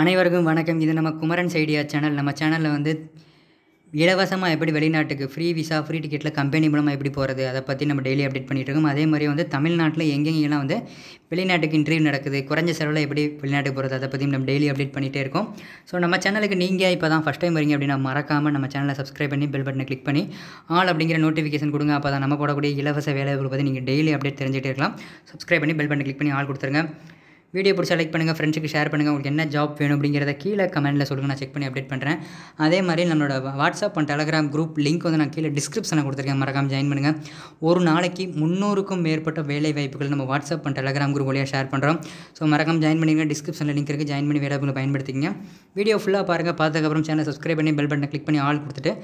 அனைவருக்கும் வணக்கம் இது நம்ம குமரன் ஐடியா சேனல் நம்ம சேனலில் வந்து இலவசமாக எப்படி வெளிநாட்டுக்கு ஃப்ரீ விசா ஃப்ரீ டிக்கெட்டில் கம்பெனி மூலமாக எப்படி போகிறது அதை பற்றி நம்ம டெய்லி அப்டேட் பண்ணிகிட்டு இருக்கோம் அதே மாதிரி வந்து தமிழ்நாட்டில் எங்கெங்கெல்லாம் வந்து வெளிநாட்டுக்கு இன்டர்வியூ நடக்குது குறைஞ்ச செலவில் எப்படி வெளிநாட்டுக்கு போகிறது அதை பற்றி நம்ம டெய்லி அப்டேட் பண்ணிகிட்டே இருக்கோம் ஸோ நம்ம சேனலுக்கு நீங்கள் இப்போ தான் ஃபஸ்ட் டைம் வரீங்க அப்படின்னா மறக்காமல் நம்ம சேனலை சப்ஸ்கிரைப் பண்ணி பெல் பட்டனை கிளிக் பண்ணி ஆல் அப்படிங்கிற நோட்டிஃபிகேஷன் கொடுங்க அப்போ தான் நம்ம போடக்கூடிய இலவச வேலைகள் பற்றி நீங்கள் டெய்லி அப்டேட் தெரிஞ்சுட்டே இருக்கலாம் சப்ஸ்கிரைப் பண்ணி பெல் பட்டனை கிளிக் பண்ணி ஆள் கொடுத்துருங்க வீடியோ பிடிச்ச லைக் பண்ணுங்கள் ஃப்ரெண்ட்ஸுக்கு ஷேர் பண்ணுங்கள் உங்களுக்கு என்ன ஜாப் வேணும் அப்படிங்கிறத கீழே கமெண்ட்டில் சொல்லுங்கள் நான் செக் பண்ணி அப்டேட் பண்ணுறேன் அதே மாதிரி நம்மளோட WhatsApp and Telegram group link வந்து நான் கீழே டிஸ்கிரிப்ஷனில் கொடுத்துருக்கேன் மறக்காமல் ஜாயின் பண்ணுங்கள் ஒரு நாளைக்கு முந்நூறுக்கும் மேற்பட்ட வேலை வாய்ப்புகள் நம்ம வாட்ஸ்அப் அண்ட் டெலகிராம் குரூப் வழியாக ஷேர் பண்ணுறோம் ஸோ மறக்காம ஜாயின் பண்ணிங்க டிஸ்கிரிப்ஷனில் லிங்க் இருக்குது ஜாயின் பண்ணி வேலை பயன்படுத்திங்க வீடியோ ஃபுல்லாக பாருங்கள் பார்த்ததுக்கப்புறம் சேனல் சப்ஸ்கிரைப் பண்ணி பெல் பட்டனை கிளிக் பண்ணி ஆள் கொடுத்துட்டு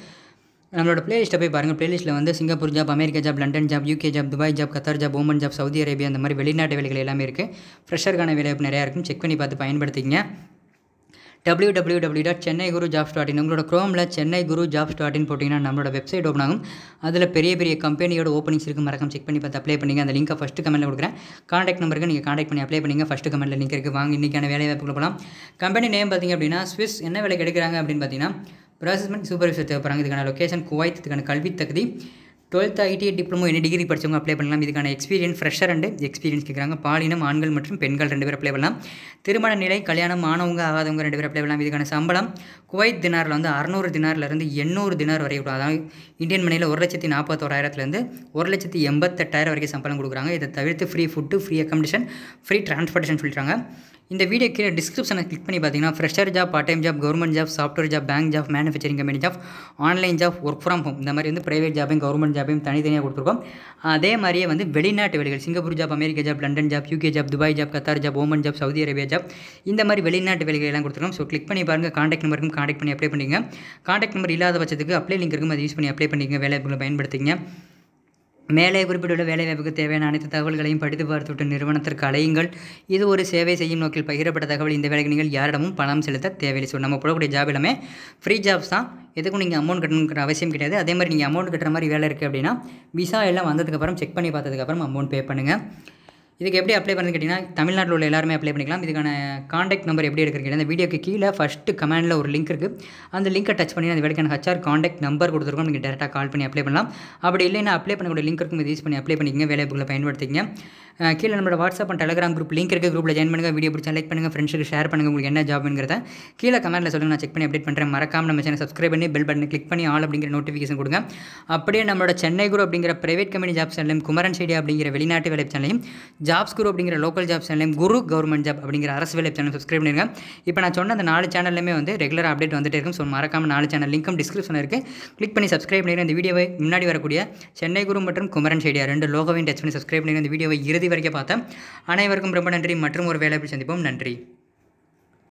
நம்மளோட பிளேலிஸ்ட்டை போய் பாருங்கள் பிளேலிஸ்ட்டில் வந்து Singapore job America job London job UK job Dubai job Qatar job Oman job Saudi Arabia அந்த மாதிரி வெளிநாட்டு வேலைகள் எல்லாமே இருக்குது ஃப்ரெஷருக்கான வேலைவாய்ப்பு நிறையா இருக்கும் செக் பண்ணி பார்த்து பயன்படுத்திங்க W W W dot Chennai Guru job dot in உங்களோட க்ரோமில் Chennai Guru job dot in போட்டிங்கன்னா நம்மளோட வெப்சைட் ஓப்பன் ஆகும் அதில் பெரிய பெரிய கம்பெனியோட ஓப்பனிங்ஸ் இருக்கும் மறக்காம செக் பண்ணி பார்த்து அப்ளை பண்ணிங்க அந்த லிங்க்கை ஃபஸ்ட்டு கமெண்ட்டில் கொடுக்குறேன் காண்டாக்ட் நம்பருக்கு நீங்கள் காண்டாக்ட் பண்ணி அப்ளை பண்ணிங்க ஃபஸ்ட்டு கமெண்ட்டில் லிங்க் இருக்குது வாங்க இன்றைக்கான வேலை வாய்ப்பு போகலாம் கம்பெனி நேம் பார்த்திங்க அப்படின்னா ஸ்விஸ் என்ன வேலை கிடைக்கிறாங்க அப்படின்னு பார்த்தீங்கன்னா ப்ராசஸ்மெண்ட் சூப்பர்வைசர் தேவைப்படுறாங்க இதுக்கான லொக்கேஷன் குவைத் இதுக்கான கல்வி தகுதி டுவெல்த் ஐடிஐ டிப்ளமோ என்ன டிகிரி படித்தவங்க அப்ளை பண்ணலாம் இதுக்கான எக்ஸ்பீரியன்ஸ் ஃப்ரெஷர் அண்டு எக்ஸ்பீரியன்ஸ் கேட்குறாங்க பாலினம் ஆண்கள் மற்றும் பெண்கள் ரெண்டு பேர் அப்ளை பண்ணலாம் திருமண நிலை கல்யாணம் ஆனவங்க ஆகாதவங்க ரெண்டு பேர் அப்ளை பண்ணலாம் இதுக்கான சம்பளம் குவைத் தினாரில் வந்து அறநூறு இருந்து எண்ணூறு தினார் வரை அதாவது இந்தியன் மணியில் ஒரு லட்சத்தி நாற்பத்தோராயிரத்துலேருந்து ஒரு லட்சத்தி எண்பத்தெட்டாயிரம் வரைக்கும் சம்பளம் கொடுக்குறாங்க இதை தவிர்த்து free food free accommodation free transportation சொல்லிட்டுறாங்க இந்த வீடியோ கீழே டிஸ்கிரிப்ஷனை கிளிக் பண்ணி பார்த்தீங்கன்னா fresher job part time job government job software job bank job manufacturing company job online job work from home இந்த மாதிரி வந்து பிரைவேட் ஜாபையும் கவர்மெண்ட் ஜாப்பையும் தனித்தனியாக கொடுத்துருக்கோம் அதே மாதிரியே வந்து வெளிநாட்டு வேலைகள் Singapore job America job London job UK job Dubai job Qatar job Oman job Saudi Arabia job இந்த மாதிரி வெளிநாட்டு வேலைகள் எல்லாம் கொடுத்துருக்கோம் ஸோ கிளிக் பண்ணி பாருங்கள் காண்டாக்ட் நம்பருக்கும் காண்டாக்ட் பண்ணி அப்ளை பண்ணிங்க காண்டாக்ட் நம்பர் இல்லாத பட்சத்துக்கு அப்ளை லிங்க் இருக்கும் அதை யூஸ் பண்ணி அப்ளை பண்ணிங்க வேலை பயன்படுத்திங்க மேலே குறிப்பிட்டுள்ள வேலைவாய்ப்புக்கு தேவையான அனைத்து தகவல்களையும் படித்து பார்த்துவிட்டு நிறுவனத்திற்கு அலையுங்கள் இது ஒரு சேவை செய்யும் நோக்கில் பகிரப்பட்ட தகவல் இந்த வேலைக்கு நீங்கள் யாரிடமும் பணம் செலுத்த தேவையில்லை ஸோ நம்ம போடக்கூடிய ஜாப் எல்லாமே ஃப்ரீ ஜாப்ஸ் தான் எதுக்கும் நீங்கள் அமௌண்ட் கட்டணுங்கிற அவசியம் கிடையாது அதே மாதிரி நீங்கள் அமௌண்ட் கட்டுற மாதிரி வேலை இருக்குது அப்படின்னா விசா எல்லாம் வந்ததுக்கப்புறம் செக் பண்ணி பார்த்ததுக்கப்புறம் அமௌண்ட் பே பண்ணுங்கள் இதுக்கு எப்படி அப்ளை பண்ணுறது கேட்டிங்கன்னா தமிழ்நாட்டில் உள்ள எல்லாருமே அப்ளை பண்ணிக்கலாம் இதுக்கான காண்டாக்ட் நம்பர் எப்படி எடுக்கிறீங்க இந்த வீடியோக்கு கீழே ஃபஸ்ட்டு கமெண்டில் ஒரு லிங்க் இருக்குது அந்த லிங்க்கை டச் பண்ணி அந்த வேலைக்கான ஹச்ஆர் காண்டாக்ட் நம்பர் கொடுத்துருக்கோம் நீங்கள் டேரெக்டாக கால் பண்ணி அப்ளை பண்ணலாம் அப்படி இல்லைன்னா அப்ளை பண்ணக்கூடிய லிங்க் இருக்கும் இது யூஸ் பண்ணி அப்ளை பண்ணிக்கங்க புக்கில் பயன்படுத்திங்க கீழே நம்மளோட WhatsApp and Telegram group link இருக்குது குரூப்பில் ஜாயின் பண்ணுங்கள் வீடியோ பிடிச்சா லைக் பண்ணுங்கள் ஃப்ரெண்ட்ஸுக்கு ஷேர் பண்ணுங்கள் உங்களுக்கு என்ன ஜாப்ங்கிறத கீழே கமெண்ட்டில் சொல்லுங்கள் நான் செக் பண்ணி அப்டேட் பண்ணுறேன் மறக்காம நம்ம சேனல் சப்ஸ்கிரைப் பண்ணி பெல் பட்டன் கிளிக் பண்ணி ஆல் அப்படிங்கிற நோட்டிஃபிகேஷன் கொடுங்க அப்படியே நம்மளோட சென்னை குரூப் அப்படிங்கிற பிரைவேட் கம்பெனி ஜாப் சேனலையும் குமரன் செடி அப்படிங்கிற வெளிநாட்டு வேலை சேனலையும் ஜாப்ஸ் குரு அப்படிங்கிற லோக்கல் ஜாப் சேனலையும் குரு கவர்மெண்ட் ஜாப் அப்படிங்கிற அரசு வேலை சேனல் சப்ஸ்கிரைப் பண்ணிருங்க இப்போ நான் சொன்ன அந்த நாலு சேனல்லையுமே வந்து ரெகுலர் அப்டேட் வந்துட்டு இருக்கும் ஸோ மறக்காம நாலு சேனல் லிங்க்கும் டிஸ்கிரிப்ஷன் இருக்குது கிளிக் பண்ணி சப்ஸ்கிரைப் பண்ணிடுங்க இந்த வீடியோவை முன்னாடி வரக்கூடிய சென்னை குரு மற்றும் குமரன் செடியா ரெண்டு லோகோவையும் டச் பண்ணி சப்ஸ்கிரைப் பண்ணிடுங்க இந்த வீடியோவை இறுதி வரைக்கும் பார்த்தேன் அனைவருக்கும் ரொம்ப நன்றி மற்றும் ஒரு வேலை சந்திப்போம் நன்றி